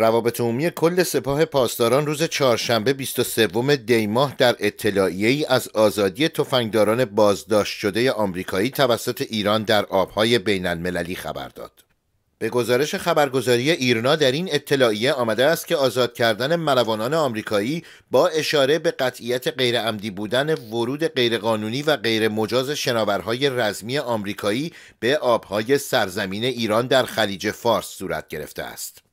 روابط عمومی کل سپاه پاسداران روز چهارشنبه 23 دی ماه در اطلاعیه ای از آزادی تفنگداران بازداشت شده آمریکایی توسط ایران در آبهای بین المللی خبر داد. به گزارش خبرگزاری ایرنا در این اطلاعیه آمده است که آزاد کردن ملوانان آمریکایی با اشاره به قطعیت غیرعمدی بودن ورود غیرقانونی و غیرمجاز شناورهای رزمی آمریکایی به آبهای سرزمین ایران در خلیج فارس صورت گرفته است.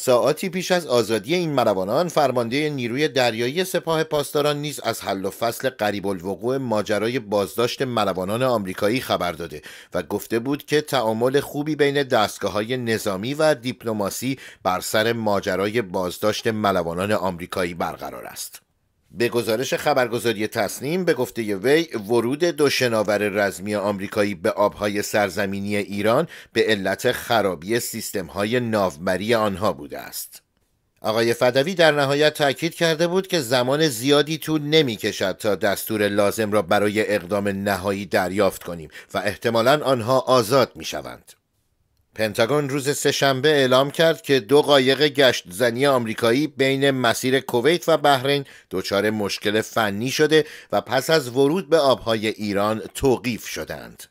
ساعتی پیش از آزادی این مروانان فرمانده نیروی دریایی سپاه پاسداران نیز از حل و فصل قریب الوقوع ماجرای بازداشت مروانان آمریکایی خبر داده و گفته بود که تعامل خوبی بین دستگاه های نظامی و دیپلماسی بر سر ماجرای بازداشت ملوانان آمریکایی برقرار است. به گزارش خبرگزاری تصنیم به گفته وی ورود دو شناور رزمی آمریکایی به آبهای سرزمینی ایران به علت خرابی سیستمهای ناومری آنها بوده است آقای فدوی در نهایت تاکید کرده بود که زمان زیادی طول نمی کشد تا دستور لازم را برای اقدام نهایی دریافت کنیم و احتمالا آنها آزاد می شوند. پنتاگون روز سهشنبه اعلام کرد که دو قایق گشت زنی آمریکایی بین مسیر کویت و بحرین دچار مشکل فنی شده و پس از ورود به آبهای ایران توقیف شدند.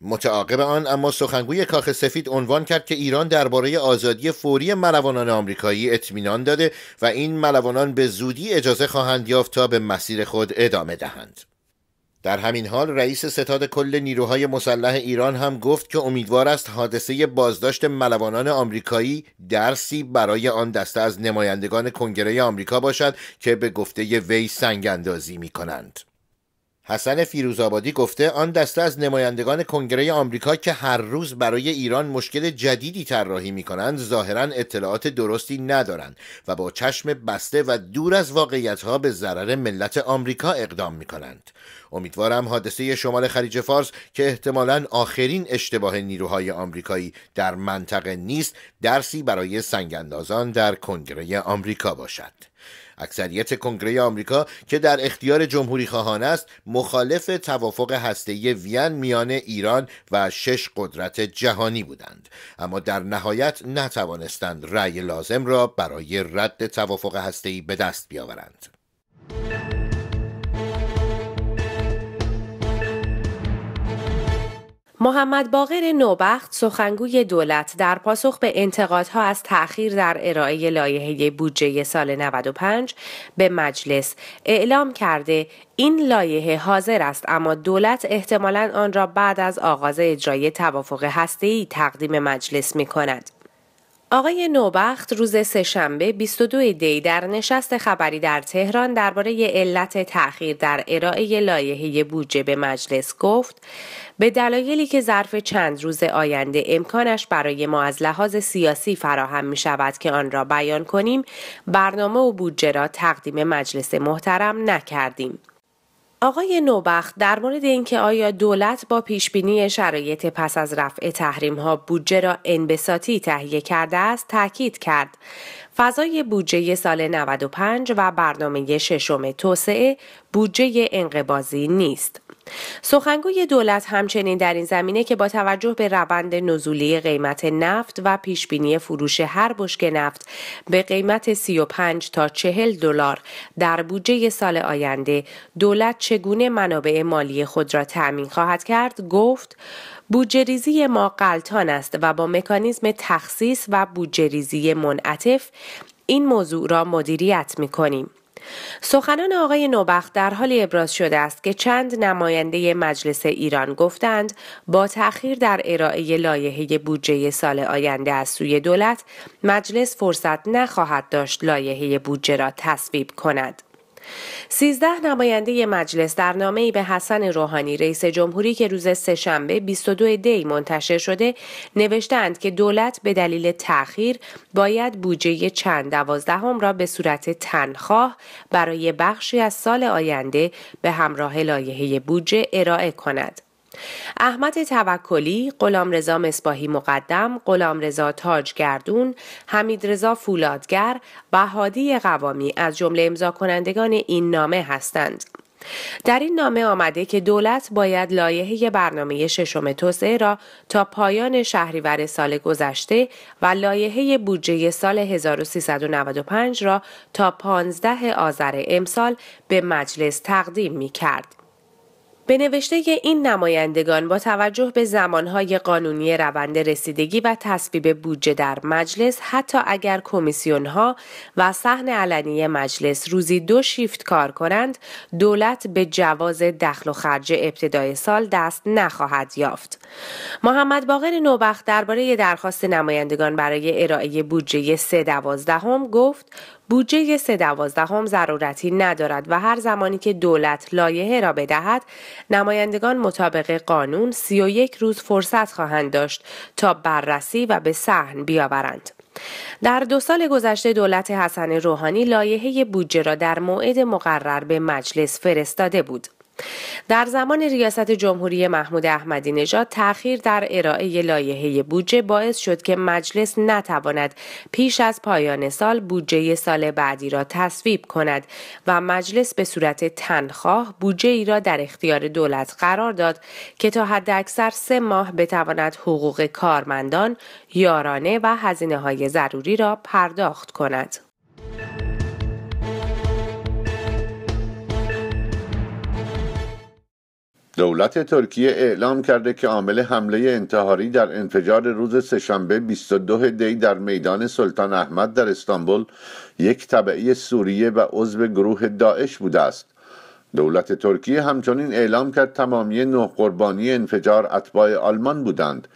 متعاقب آن اما سخنگوی کاخ سفید عنوان کرد که ایران درباره آزادی فوری ملوانان آمریکایی اطمینان داده و این ملوانان به زودی اجازه خواهند یافت تا به مسیر خود ادامه دهند. در همین حال رئیس ستاد کل نیروهای مسلح ایران هم گفت که امیدوار است حادثه بازداشت ملوانان آمریکایی درسی برای آن دسته از نمایندگان کنگره آمریکا باشد که به گفته وی سنگ اندازی می کنند. حسن فیروزآبادی گفته آن دسته از نمایندگان کنگره آمریکا که هر روز برای ایران مشکل جدیدی طراحی می کنند ظاهرا اطلاعات درستی ندارند و با چشم بسته و دور از واقعیتها به ضرر ملت آمریکا اقدام می کنند. امیدوارم حادثه شمال خلیج فارس که احتمالا آخرین اشتباه نیروهای آمریکایی در منطقه نیست درسی برای سنگاندازان در کنگره آمریکا باشد. اکثریت کنگره آمریکا که در اختیار جمهوری خواهان است مخالف توافق هسته‌ای وین میان ایران و شش قدرت جهانی بودند اما در نهایت نتوانستند رأی لازم را برای رد توافق هسته‌ای به دست بیاورند محمد باقر نوبخت سخنگوی دولت در پاسخ به انتقادها از تأخیر در ارائه لایحه بودجه سال 95 به مجلس اعلام کرده این لایحه حاضر است اما دولت احتمالا آن را بعد از آغاز اجرای توافق هسته‌ای تقدیم مجلس می کند. آقای نوبخت روز سهشنبه 22 دی در نشست خبری در تهران درباره علت تأخیر در ارائه لایحه بودجه به مجلس گفت به دلایلی که ظرف چند روز آینده امکانش برای ما از لحاظ سیاسی فراهم می شود که آن را بیان کنیم برنامه و بودجه را تقدیم مجلس محترم نکردیم آقای نوبخت در مورد اینکه آیا دولت با پیشبینی شرایط پس از رفع تحریم ها بودجه را انبساطی تهیه کرده است تاکید کرد. فضای بودجه سال 95 و برنامه ششم توسعه بودجه انقبازی نیست. سخنگوی دولت همچنین در این زمینه که با توجه به روند نزولی قیمت نفت و پیشبینی فروش هر بشک نفت به قیمت 35 تا 40 دلار در بودجه سال آینده دولت چگونه منابع مالی خود را تأمین خواهد کرد گفت بودجه ریزی ما قلطان است و با مکانیزم تخصیص و بودجه ریزی منعطف این موضوع را مدیریت می کنیم. سخنان آقای نوبخت در حالی ابراز شده است که چند نماینده مجلس ایران گفتند با تأخیر در ارائه لایحه بودجه سال آینده از سوی دولت مجلس فرصت نخواهد داشت لایحه بودجه را تصویب کند. سیزده نماینده مجلس در نامه‌ای به حسن روحانی رئیس جمهوری که روز سهشنبه 22 دی منتشر شده نوشتند که دولت به دلیل تأخیر باید بودجه چند دوازدهم را به صورت تنخواه برای بخشی از سال آینده به همراه لایحه بودجه ارائه کند. احمد توکلی، رزا مصباحی مقدم، گردون، تاجگردون، رزا فولادگر و هادی قوامی از جمله امضا کنندگان این نامه هستند. در این نامه آمده که دولت باید لایحه برنامه ششم توسعه را تا پایان شهریور سال گذشته و لایحه بودجه سال 1395 را تا 15 آذر امسال به مجلس تقدیم می کرد. به نوشته این نمایندگان با توجه به زمانهای قانونی روند رسیدگی و تصویب بودجه در مجلس حتی اگر کمیسیونها و صحن علنی مجلس روزی دو شیفت کار کنند دولت به جواز دخل و خرج ابتدای سال دست نخواهد یافت محمد باقر نوبخت درباره درخواست نمایندگان برای ارائه بودجه سه دوازدهم گفت بودجه دوازدهم ضرورتی ندارد و هر زمانی که دولت لایحه را بدهد نمایندگان مطابق قانون 31 روز فرصت خواهند داشت تا بررسی و به صحن بیاورند. در دو سال گذشته دولت حسن روحانی لایحه بودجه را در موعد مقرر به مجلس فرستاده بود. در زمان ریاست جمهوری محمود احمدی نژاد تأخیر در ارائه لایحه بودجه باعث شد که مجلس نتواند پیش از پایان سال بودجه سال بعدی را تصویب کند و مجلس به صورت تنخواه بودجه ای را در اختیار دولت قرار داد که تا حد اکثر سه ماه بتواند حقوق کارمندان، یارانه و هزینه های ضروری را پرداخت کند. دولت ترکیه اعلام کرده که عامل حمله انتحاری در انفجار روز سهشنبه 22 دی در میدان سلطان احمد در استانبول یک طبعی سوریه و عضو گروه داعش بوده است دولت ترکیه همچنین اعلام کرد تمامی نه قربانی انفجار اتباع آلمان بودند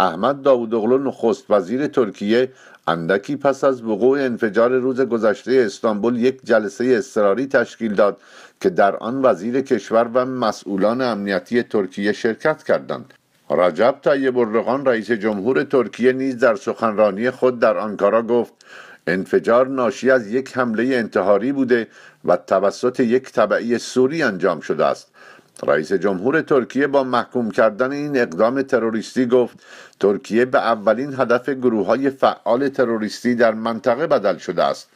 احمد اغلو نخست وزیر ترکیه اندکی پس از وقوع انفجار روز گذشته استانبول یک جلسه اضطراری تشکیل داد که در آن وزیر کشور و مسئولان امنیتی ترکیه شرکت کردند رجب طیب الرغان رئیس جمهور ترکیه نیز در سخنرانی خود در آنکارا گفت انفجار ناشی از یک حمله انتحاری بوده و توسط یک طبعی سوری انجام شده است رئیس جمهور ترکیه با محکوم کردن این اقدام تروریستی گفت ترکیه به اولین هدف گروه های فعال تروریستی در منطقه بدل شده است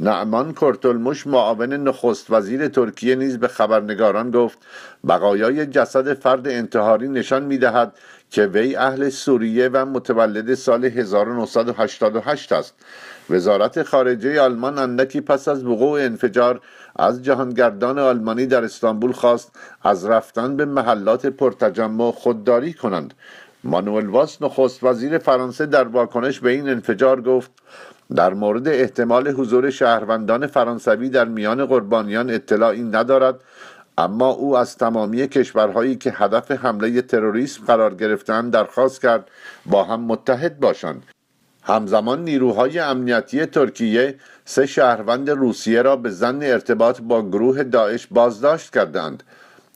نعمان کرتلموش معاون نخست وزیر ترکیه نیز به خبرنگاران گفت بقایای جسد فرد انتحاری نشان میدهد که وی اهل سوریه و متولد سال 1988 است وزارت خارجه آلمان اندکی پس از وقوع انفجار از جهانگردان آلمانی در استانبول خواست از رفتن به محلات پرتجمع خودداری کنند مانوئل واس نخست وزیر فرانسه در واکنش به این انفجار گفت در مورد احتمال حضور شهروندان فرانسوی در میان قربانیان اطلاعی ندارد اما او از تمامی کشورهایی که هدف حمله تروریسم قرار گرفتند درخواست کرد با هم متحد باشند همزمان نیروهای امنیتی ترکیه سه شهروند روسیه را به زن ارتباط با گروه داعش بازداشت کردند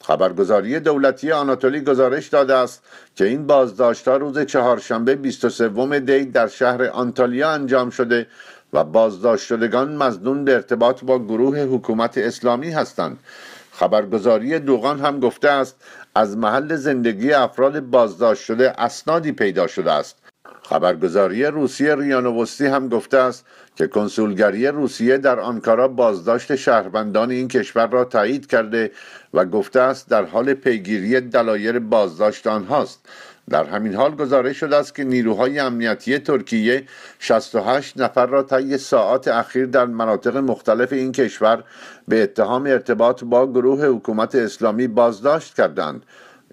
خبرگزاری دولتی آناتولی گزارش داده است که این بازداشتها روز چهارشنبه 23 دی در شهر آنتالیا انجام شده و بازداشت شدگان مزنون به ارتباط با گروه حکومت اسلامی هستند خبرگزاری دوغان هم گفته است از محل زندگی افراد بازداشت شده اسنادی پیدا شده است خبرگزاری روسیه ریانووستی هم گفته است که کنسولگری روسیه در آنکارا بازداشت شهروندان این کشور را تایید کرده و گفته است در حال پیگیری دلایل بازداشت آنهاست در همین حال گزارش شده است که نیروهای امنیتی ترکیه 68 نفر را طی ساعات اخیر در مناطق مختلف این کشور به اتهام ارتباط با گروه حکومت اسلامی بازداشت کردند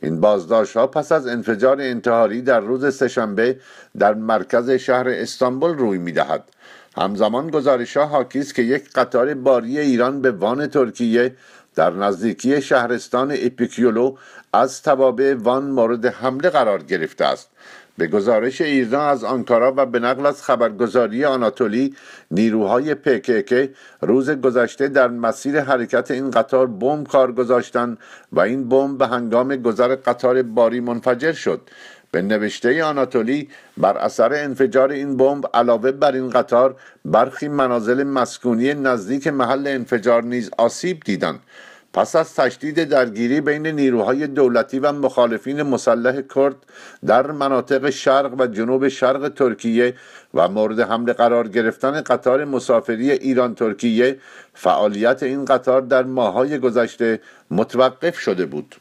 این بازداشت ها پس از انفجار انتحاری در روز سهشنبه در مرکز شهر استانبول روی میدهد همزمان گزارش ها حاکی که یک قطار باری ایران به وان ترکیه در نزدیکی شهرستان اپیکیولو از توابع وان مورد حمله قرار گرفته است به گزارش ایرنا از آنکارا و به نقل از خبرگزاری آناتولی نیروهای پکک روز گذشته در مسیر حرکت این قطار بمب کار گذاشتند و این بمب به هنگام گذر قطار باری منفجر شد به نوشته آناتولی بر اثر انفجار این بمب علاوه بر این قطار برخی منازل مسکونی نزدیک محل انفجار نیز آسیب دیدند پس از تشدید درگیری بین نیروهای دولتی و مخالفین مسلح کرد در مناطق شرق و جنوب شرق ترکیه و مورد حمله قرار گرفتن قطار مسافری ایران ترکیه فعالیت این قطار در ماهای گذشته متوقف شده بود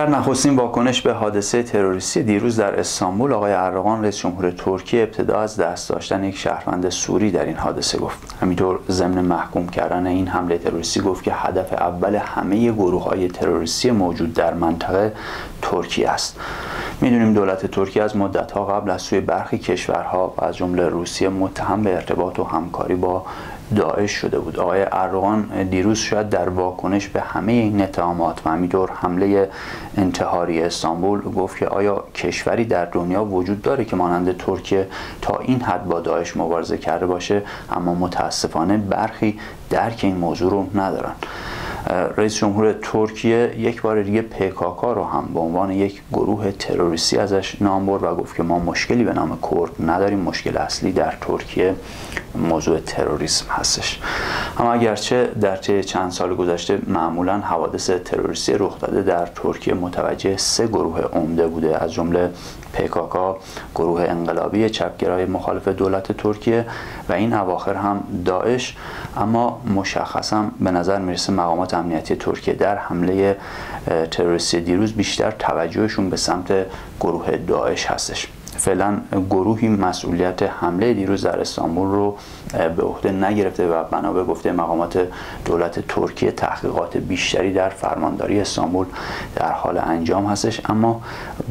در نخستین واکنش به حادثه تروریستی دیروز در استانبول آقای ارغان رئیس جمهور ترکیه ابتدا از دست داشتن یک شهروند سوری در این حادثه گفت همینطور ضمن محکوم کردن این حمله تروریستی گفت که هدف اول همه گروه های تروریستی موجود در منطقه ترکیه است میدونیم دولت ترکیه از مدت قبل از سوی برخی کشورها از جمله روسیه متهم به ارتباط و همکاری با داعش شده بود آقای اروان دیروز شاید در واکنش به همه این اتهامات و همینطور حمله انتحاری استانبول گفت که آیا کشوری در دنیا وجود داره که مانند ترکیه تا این حد با داعش مبارزه کرده باشه اما متاسفانه برخی درک این موضوع رو ندارن رئیس جمهور ترکیه یک بار دیگه پکاکا رو هم به عنوان یک گروه تروریستی ازش نام برد و گفت که ما مشکلی به نام کرد نداریم مشکل اصلی در ترکیه موضوع تروریسم هستش اما اگرچه در طی چند سال گذشته معمولا حوادث تروریستی رخ داده در ترکیه متوجه سه گروه عمده بوده از جمله پکاکا گروه انقلابی چپگرای مخالف دولت ترکیه و این اواخر هم داعش اما مشخصا به نظر میرسه مقامات امنیتی ترکیه در حمله تروریستی دیروز بیشتر توجهشون به سمت گروه داعش هستش فعلا گروهی مسئولیت حمله دیروز در استانبول رو به عهده نگرفته و بنا به گفته مقامات دولت ترکیه تحقیقات بیشتری در فرمانداری استانبول در حال انجام هستش اما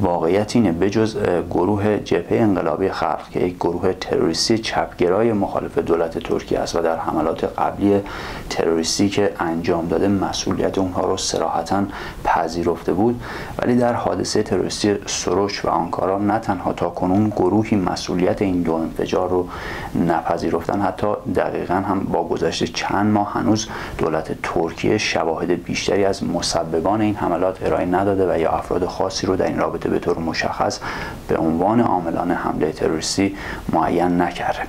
واقعیت اینه بجز گروه جبهه انقلابی خلق که یک گروه تروریستی چپگرای مخالف دولت ترکیه است و در حملات قبلی تروریستی که انجام داده مسئولیت اونها رو سراحتا پذیرفته بود ولی در حادثه تروریستی سروش و آنکارا نه تنها تا کنون گروهی مسئولیت این دو انفجار رو نپذیرفتن حتی دقیقا هم با گذشت چند ماه هنوز دولت ترکیه شواهد بیشتری از مسببان این حملات ارائه نداده و یا افراد خاصی رو در این رابطه به طور مشخص به عنوان عاملان حمله تروریستی معین نکرده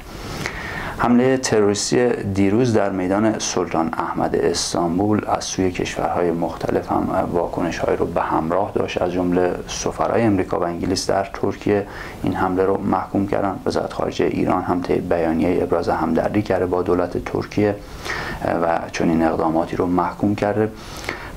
حمله تروریستی دیروز در میدان سلطان احمد استانبول از سوی کشورهای مختلف هم واکنش های رو به همراه داشت از جمله سفرهای امریکا و انگلیس در ترکیه این حمله رو محکوم کردن وزارت خارجه ایران هم طی بیانیه ابراز همدردی کرده با دولت ترکیه و چنین اقداماتی رو محکوم کرده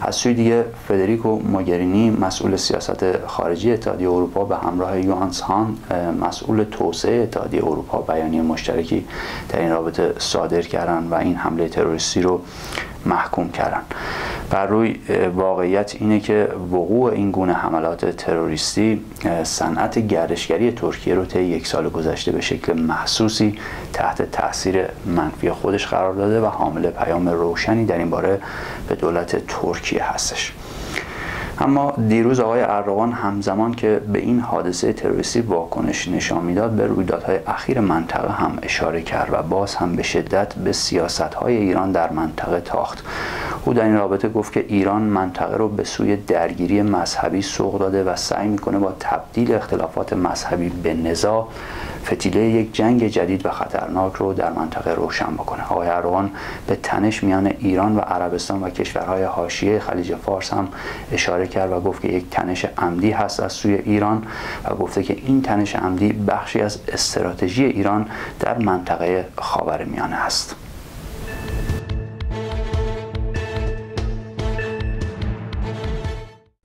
از سوی دیگه فدریکو موگرینی مسئول سیاست خارجی اتحادیه اروپا به همراه یوهانس هان مسئول توسعه اتحادیه اروپا بیانیه مشترکی در این رابطه صادر کردن و این حمله تروریستی رو محکوم کردن بر روی واقعیت اینه که وقوع این گونه حملات تروریستی صنعت گردشگری ترکیه رو طی یک سال گذشته به شکل محسوسی تحت تاثیر منفی خودش قرار داده و حامل پیام روشنی در این باره به دولت ترکیه هستش اما دیروز آقای اردوغان همزمان که به این حادثه تروریستی واکنش نشان میداد به رویدادهای اخیر منطقه هم اشاره کرد و باز هم به شدت به سیاست های ایران در منطقه تاخت او در این رابطه گفت که ایران منطقه رو به سوی درگیری مذهبی سوق داده و سعی میکنه با تبدیل اختلافات مذهبی به نزاع فتیله یک جنگ جدید و خطرناک رو در منطقه روشن بکنه آقای اروان به تنش میان ایران و عربستان و کشورهای حاشیه خلیج فارس هم اشاره کرد و گفت که یک تنش عمدی هست از سوی ایران و گفته که این تنش عمدی بخشی از استراتژی ایران در منطقه خاورمیانه است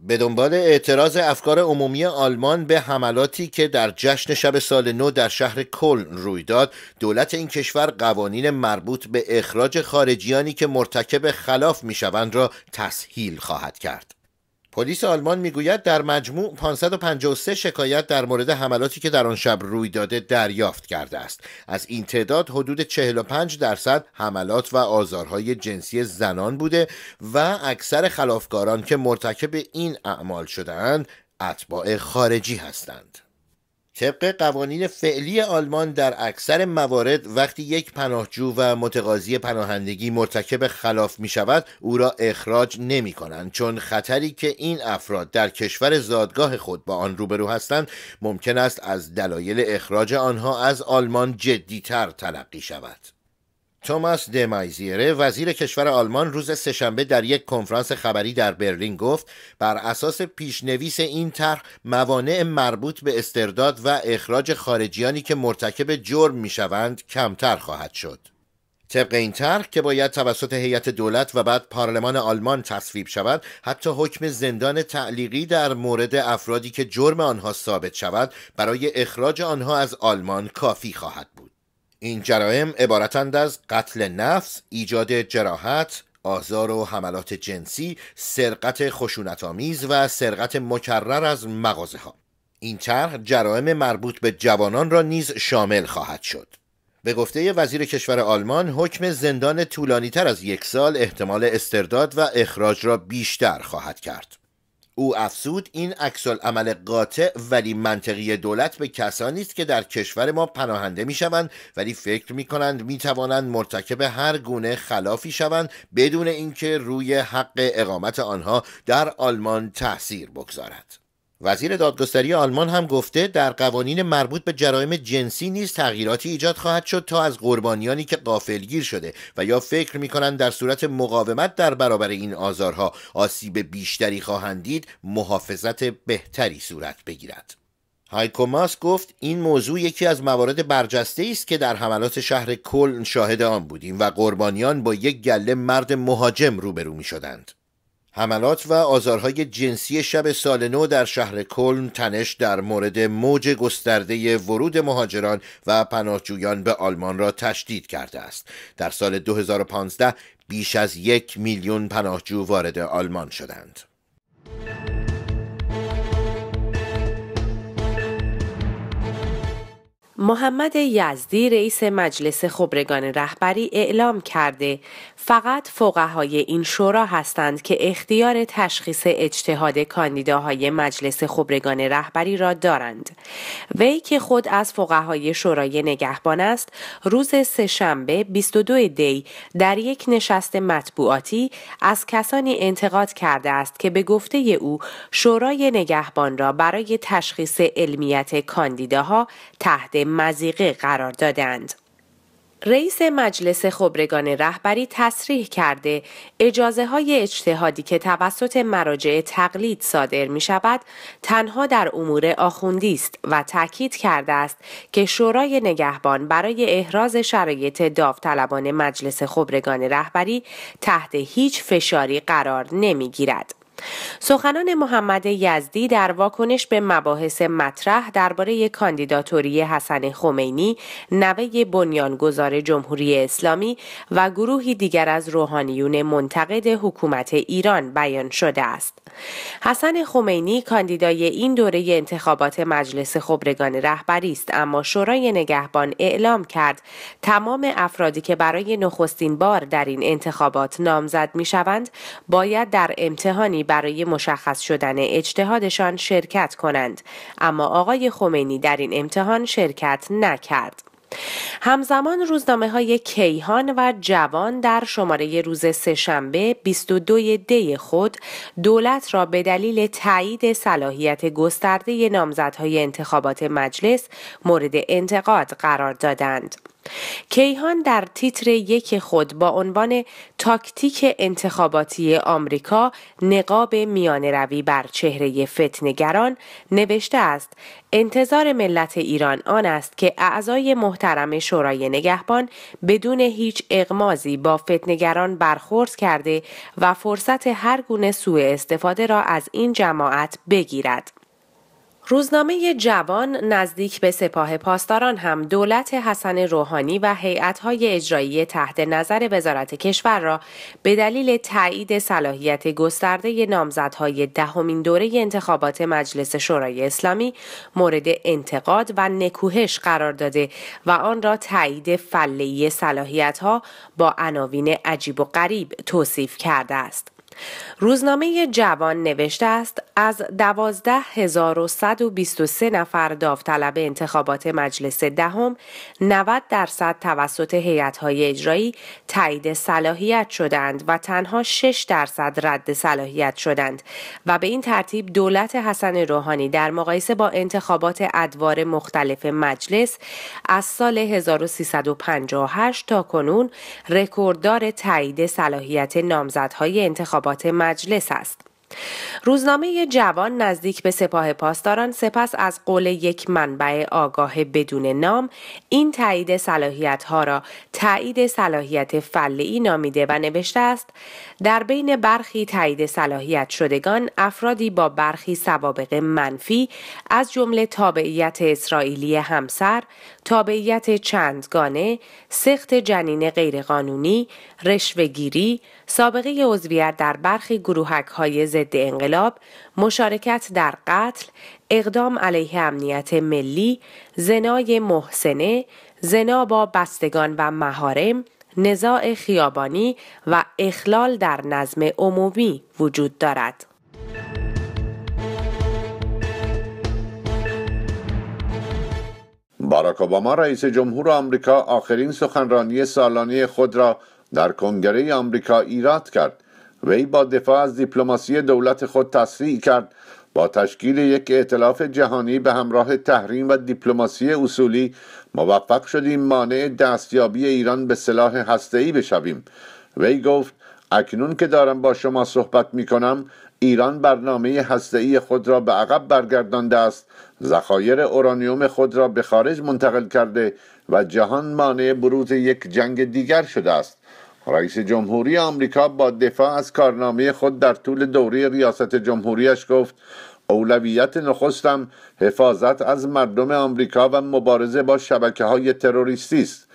به دنبال اعتراض افکار عمومی آلمان به حملاتی که در جشن شب سال نو در شهر کلن روی داد دولت این کشور قوانین مربوط به اخراج خارجیانی که مرتکب خلاف میشوند را تسهیل خواهد کرد پلیس آلمان میگوید در مجموع 553 شکایت در مورد حملاتی که در آن شب روی داده دریافت کرده است از این تعداد حدود 45 درصد حملات و آزارهای جنسی زنان بوده و اکثر خلافکاران که مرتکب این اعمال شدهاند اتباع خارجی هستند طبق قوانین فعلی آلمان در اکثر موارد وقتی یک پناهجو و متقاضی پناهندگی مرتکب خلاف می شود او را اخراج نمی کنند چون خطری که این افراد در کشور زادگاه خود با آن روبرو هستند ممکن است از دلایل اخراج آنها از آلمان جدیتر تلقی شود توماس دمایزیره وزیر کشور آلمان روز سهشنبه در یک کنفرانس خبری در برلین گفت بر اساس پیشنویس این طرح موانع مربوط به استرداد و اخراج خارجیانی که مرتکب جرم میشوند کمتر خواهد شد طبق این طرح که باید توسط هیئت دولت و بعد پارلمان آلمان تصویب شود حتی حکم زندان تعلیقی در مورد افرادی که جرم آنها ثابت شود برای اخراج آنها از آلمان کافی خواهد بود این جرائم عبارتند از قتل نفس، ایجاد جراحت، آزار و حملات جنسی، سرقت خشونتآمیز و سرقت مکرر از مغازه ها. این طرح جرائم مربوط به جوانان را نیز شامل خواهد شد. به گفته وزیر کشور آلمان حکم زندان طولانی تر از یک سال احتمال استرداد و اخراج را بیشتر خواهد کرد. او افزود این اکسل عمل قاطع ولی منطقی دولت به کسانی است که در کشور ما پناهنده می شوند ولی فکر می کنند می توانند مرتکب هر گونه خلافی شوند بدون اینکه روی حق اقامت آنها در آلمان تاثیر بگذارد وزیر دادگستری آلمان هم گفته در قوانین مربوط به جرائم جنسی نیز تغییراتی ایجاد خواهد شد تا از قربانیانی که قافلگیر شده و یا فکر میکنند در صورت مقاومت در برابر این آزارها آسیب بیشتری خواهند دید محافظت بهتری صورت بگیرد هایکوماس گفت این موضوع یکی از موارد برجسته است که در حملات شهر کلن شاهد آن بودیم و قربانیان با یک گله مرد مهاجم روبرو می شدند. حملات و آزارهای جنسی شب سال نو در شهر کلم تنش در مورد موج گسترده ورود مهاجران و پناهجویان به آلمان را تشدید کرده است. در سال 2015 بیش از یک میلیون پناهجو وارد آلمان شدند. محمد یزدی رئیس مجلس خبرگان رهبری اعلام کرده فقط فقهای این شورا هستند که اختیار تشخیص اجتهاد کاندیداهای مجلس خبرگان رهبری را دارند وی که خود از فقهای شورای نگهبان است روز سهشنبه 22 دی در یک نشست مطبوعاتی از کسانی انتقاد کرده است که به گفته او شورای نگهبان را برای تشخیص علمیت کاندیداها تحت مزیقه قرار دادند. رئیس مجلس خبرگان رهبری تصریح کرده اجازه های اجتهادی که توسط مراجع تقلید صادر می شود تنها در امور آخوندی است و تاکید کرده است که شورای نگهبان برای احراز شرایط داوطلبان مجلس خبرگان رهبری تحت هیچ فشاری قرار نمی گیرد. سخنان محمد یزدی در واکنش به مباحث مطرح درباره کاندیداتوری حسن خمینی نوه بنیانگذار جمهوری اسلامی و گروهی دیگر از روحانیون منتقد حکومت ایران بیان شده است. حسن خمینی کاندیدای این دوره انتخابات مجلس خبرگان رهبری است اما شورای نگهبان اعلام کرد تمام افرادی که برای نخستین بار در این انتخابات نامزد می شوند باید در امتحانی برای مشخص شدن اجتهادشان شرکت کنند اما آقای خمینی در این امتحان شرکت نکرد همزمان روزنامه های کیهان و جوان در شماره روز سهشنبه 22 دی خود دولت را به دلیل تایید صلاحیت گسترده نامزدهای انتخابات مجلس مورد انتقاد قرار دادند. کیهان در تیتر یک خود با عنوان تاکتیک انتخاباتی آمریکا نقاب میان روی بر چهره فتنگران نوشته است انتظار ملت ایران آن است که اعضای محترم شورای نگهبان بدون هیچ اغمازی با فتنگران برخورد کرده و فرصت هر گونه سوء استفاده را از این جماعت بگیرد. روزنامه جوان نزدیک به سپاه پاسداران هم دولت حسن روحانی و هیئت‌های اجرایی تحت نظر وزارت کشور را به دلیل تایید صلاحیت گسترده نامزدهای دهمین دوره انتخابات مجلس شورای اسلامی مورد انتقاد و نکوهش قرار داده و آن را تایید فلهی صلاحیت‌ها با عناوین عجیب و غریب توصیف کرده است. روزنامه جوان نوشته است از 12123 نفر داوطلب انتخابات مجلس دهم 90 درصد توسط های اجرایی تایید صلاحیت شدند و تنها 6 درصد رد صلاحیت شدند و به این ترتیب دولت حسن روحانی در مقایسه با انتخابات ادوار مختلف مجلس از سال 1358 تا کنون رکورددار تایید صلاحیت نامزدهای انتخابات انتخابات مجلس است. روزنامه جوان نزدیک به سپاه پاسداران سپس از قول یک منبع آگاه بدون نام این تایید صلاحیت ها را تایید صلاحیت فلعی نامیده و نوشته است در بین برخی تایید صلاحیت شدگان افرادی با برخی سوابق منفی از جمله تابعیت اسرائیلی همسر تابعیت چندگانه، سخت جنین غیرقانونی، رشوهگیری، سابقه عضویت در برخی گروهک های ضد انقلاب، مشارکت در قتل، اقدام علیه امنیت ملی، زنای محسنه، زنا با بستگان و مهارم، نزاع خیابانی و اخلال در نظم عمومی وجود دارد. باراک اوباما رئیس جمهور آمریکا آخرین سخنرانی سالانه خود را در کنگره آمریکا ایراد کرد وی با دفاع از دیپلماسی دولت خود تصریح کرد با تشکیل یک ائتلاف جهانی به همراه تحریم و دیپلماسی اصولی موفق شدیم مانع دستیابی ایران به سلاح هسته‌ای بشویم وی گفت اکنون که دارم با شما صحبت می کنم ایران برنامه هسته‌ای خود را به عقب برگردانده است ذخایر اورانیوم خود را به خارج منتقل کرده و جهان مانع بروز یک جنگ دیگر شده است رئیس جمهوری آمریکا با دفاع از کارنامه خود در طول دوره ریاست جمهوریش گفت اولویت نخستم حفاظت از مردم آمریکا و مبارزه با شبکه های تروریستی است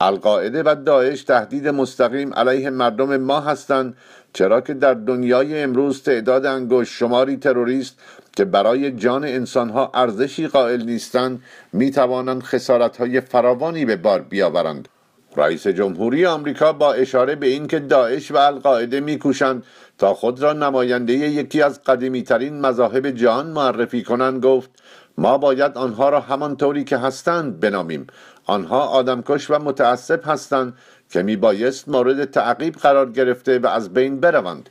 القاعده و داعش تهدید مستقیم علیه مردم ما هستند چرا که در دنیای امروز تعداد انگشت شماری تروریست که برای جان انسانها ارزشی قائل نیستند میتوانند خسارتهای فراوانی به بار بیاورند رئیس جمهوری آمریکا با اشاره به اینکه داعش و القاعده میکوشند تا خود را نماینده یکی از ترین مذاهب جهان معرفی کنند گفت ما باید آنها را همان طوری که هستند بنامیم آنها آدمکش و متعصب هستند که می بایست مورد تعقیب قرار گرفته و از بین بروند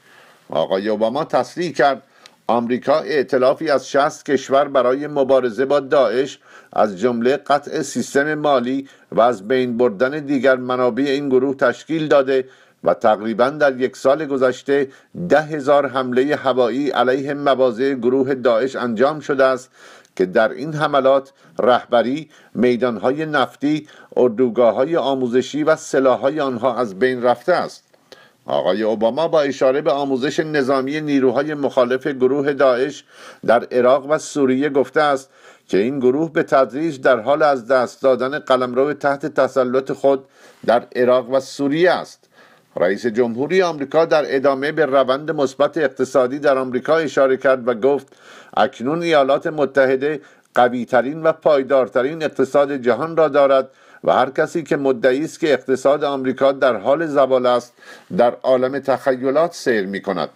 آقای اوباما تصریح کرد آمریکا اعتلافی از 60 کشور برای مبارزه با داعش از جمله قطع سیستم مالی و از بین بردن دیگر منابع این گروه تشکیل داده و تقریبا در یک سال گذشته ده هزار حمله هوایی علیه مواضع گروه داعش انجام شده است که در این حملات رهبری میدانهای نفتی اردوگاههای آموزشی و سلاحهای آنها از بین رفته است آقای اوباما با اشاره به آموزش نظامی نیروهای مخالف گروه داعش در عراق و سوریه گفته است که این گروه به تدریج در حال از دست دادن قلمرو تحت تسلط خود در عراق و سوریه است رئیس جمهوری آمریکا در ادامه به روند مثبت اقتصادی در آمریکا اشاره کرد و گفت اکنون ایالات متحده قویترین و پایدارترین اقتصاد جهان را دارد و هر کسی که مدعی است که اقتصاد آمریکا در حال زوال است در عالم تخیلات سیر می کند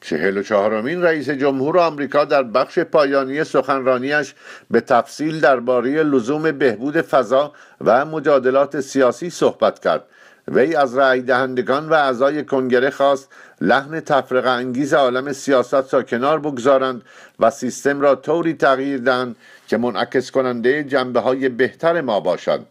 چهل و چهارمین رئیس جمهور آمریکا در بخش پایانی سخنرانیش به تفصیل درباره لزوم بهبود فضا و مجادلات سیاسی صحبت کرد وی از رأی دهندگان و اعضای کنگره خواست لحن تفرق انگیز عالم سیاست را کنار بگذارند و سیستم را طوری تغییر دهند که منعکس کننده جنبه های بهتر ما باشند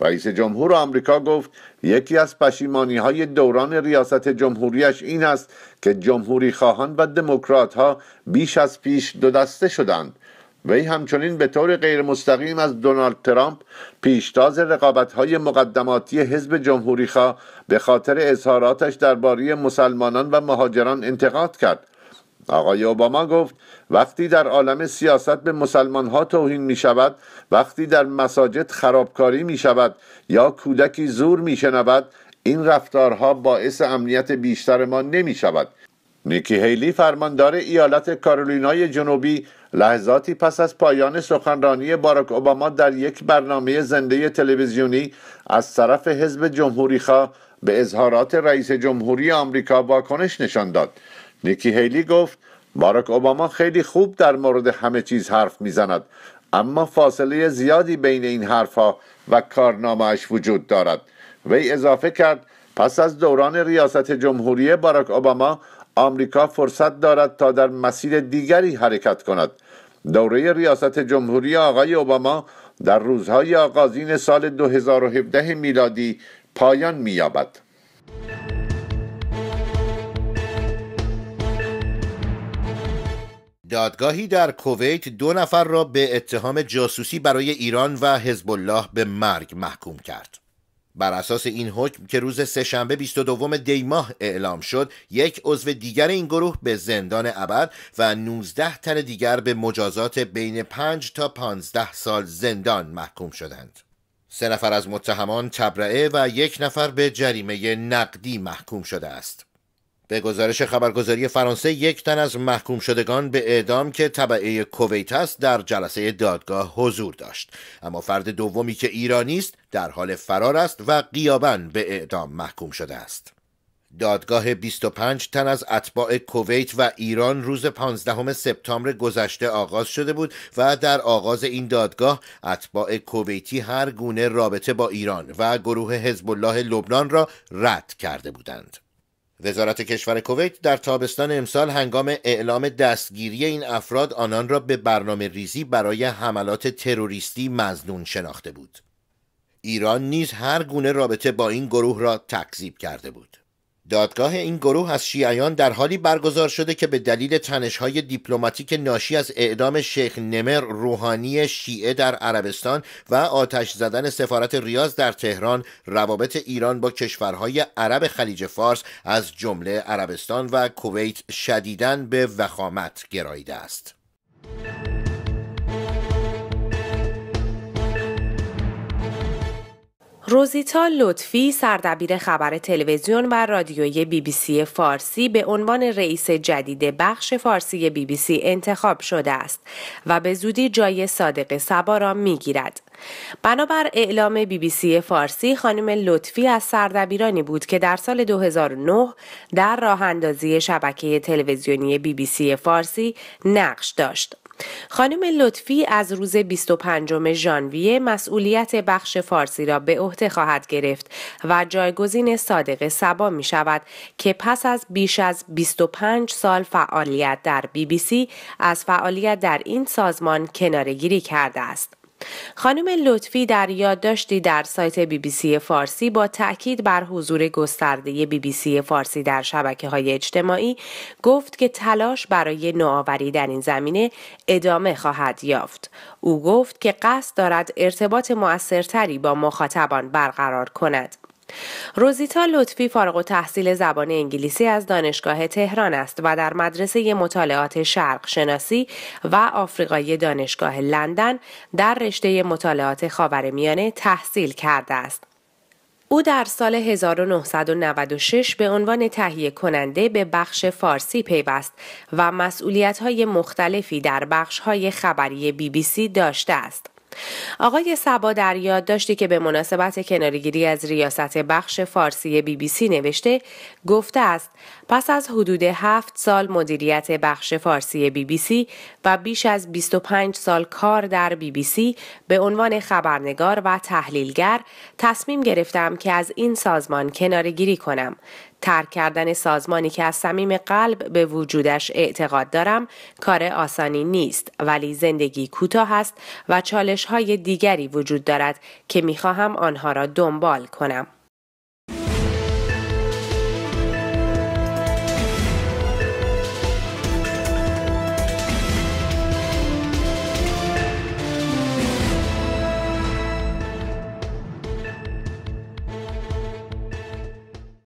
رئیس جمهور آمریکا گفت یکی از پشیمانی های دوران ریاست جمهوریش این است که جمهوری خواهان و دموکرات ها بیش از پیش دو دسته شدند وی همچنین به طور غیر مستقیم از دونالد ترامپ پیشتاز های مقدماتی حزب جمهوریخواه به خاطر اظهاراتش درباره مسلمانان و مهاجران انتقاد کرد آقای اوباما گفت وقتی در عالم سیاست به مسلمان ها توهین می شود وقتی در مساجد خرابکاری می شود یا کودکی زور می شنود این رفتارها باعث امنیت بیشتر ما نمی شود نیکی هیلی فرماندار ایالت کارولینای جنوبی لحظاتی پس از پایان سخنرانی باراک اوباما در یک برنامه زنده تلویزیونی از طرف حزب جمهوریخواه به اظهارات رئیس جمهوری آمریکا واکنش نشان داد نیکی هیلی گفت باراک اوباما خیلی خوب در مورد همه چیز حرف میزند اما فاصله زیادی بین این حرفها و کارنامهاش وجود دارد وی اضافه کرد پس از دوران ریاست جمهوری باراک اوباما آمریکا فرصت دارد تا در مسیر دیگری حرکت کند دوره ریاست جمهوری آقای اوباما در روزهای آغازین سال 2017 میلادی پایان می‌یابد. دادگاهی در کویت دو نفر را به اتهام جاسوسی برای ایران و حزب الله به مرگ محکوم کرد. بر اساس این حکم که روز سهشنبه 22 دی ماه اعلام شد یک عضو دیگر این گروه به زندان ابد و 19 تن دیگر به مجازات بین 5 تا 15 سال زندان محکوم شدند سه نفر از متهمان تبرعه و یک نفر به جریمه نقدی محکوم شده است به گزارش خبرگزاری فرانسه یک تن از محکوم شدگان به اعدام که طبعه کویت است در جلسه دادگاه حضور داشت اما فرد دومی که ایرانی است در حال فرار است و غیابا به اعدام محکوم شده است دادگاه 25 تن از اتباع کویت و ایران روز 15 سپتامبر گذشته آغاز شده بود و در آغاز این دادگاه اتباع کویتی هر گونه رابطه با ایران و گروه حزب الله لبنان را رد کرده بودند. وزارت کشور کویت در تابستان امسال هنگام اعلام دستگیری این افراد آنان را به برنامه ریزی برای حملات تروریستی مزنون شناخته بود. ایران نیز هر گونه رابطه با این گروه را تکذیب کرده بود. دادگاه این گروه از شیعیان در حالی برگزار شده که به دلیل تنش‌های دیپلماتیک ناشی از اعدام شیخ نمر روحانی شیعه در عربستان و آتش زدن سفارت ریاض در تهران روابط ایران با کشورهای عرب خلیج فارس از جمله عربستان و کویت شدیداً به وخامت گراییده است. روزیتا لطفی سردبیر خبر تلویزیون و رادیوی بی بی سی فارسی به عنوان رئیس جدید بخش فارسی بی بی سی انتخاب شده است و به زودی جای صادق سبا را می گیرد. بنابر اعلام بی بی سی فارسی خانم لطفی از سردبیرانی بود که در سال 2009 در راه اندازی شبکه تلویزیونی بی بی سی فارسی نقش داشت. خانم لطفی از روز 25 ژانویه مسئولیت بخش فارسی را به عهده خواهد گرفت و جایگزین صادق سبا می شود که پس از بیش از 25 سال فعالیت در بی بی سی از فعالیت در این سازمان کنارگیری کرده است. خانم لطفی در یادداشتی در سایت بی بی سی فارسی با تاکید بر حضور گسترده بی بی سی فارسی در شبکه های اجتماعی گفت که تلاش برای نوآوری در این زمینه ادامه خواهد یافت. او گفت که قصد دارد ارتباط موثرتری با مخاطبان برقرار کند. روزیتا لطفی فارغ و تحصیل زبان انگلیسی از دانشگاه تهران است و در مدرسه مطالعات شرق شناسی و آفریقای دانشگاه لندن در رشته مطالعات میانه تحصیل کرده است. او در سال 1996 به عنوان تهیه کننده به بخش فارسی پیوست و مسئولیت های مختلفی در بخش های خبری بی بی سی داشته است. آقای سبا در یاد داشتی که به مناسبت کنارگیری از ریاست بخش فارسی بی بی سی نوشته گفته است پس از حدود هفت سال مدیریت بخش فارسی بی بی سی و بیش از 25 سال کار در بی بی سی به عنوان خبرنگار و تحلیلگر تصمیم گرفتم که از این سازمان گیری کنم. ترک کردن سازمانی که از صمیم قلب به وجودش اعتقاد دارم کار آسانی نیست ولی زندگی کوتاه است و چالش های دیگری وجود دارد که میخواهم آنها را دنبال کنم.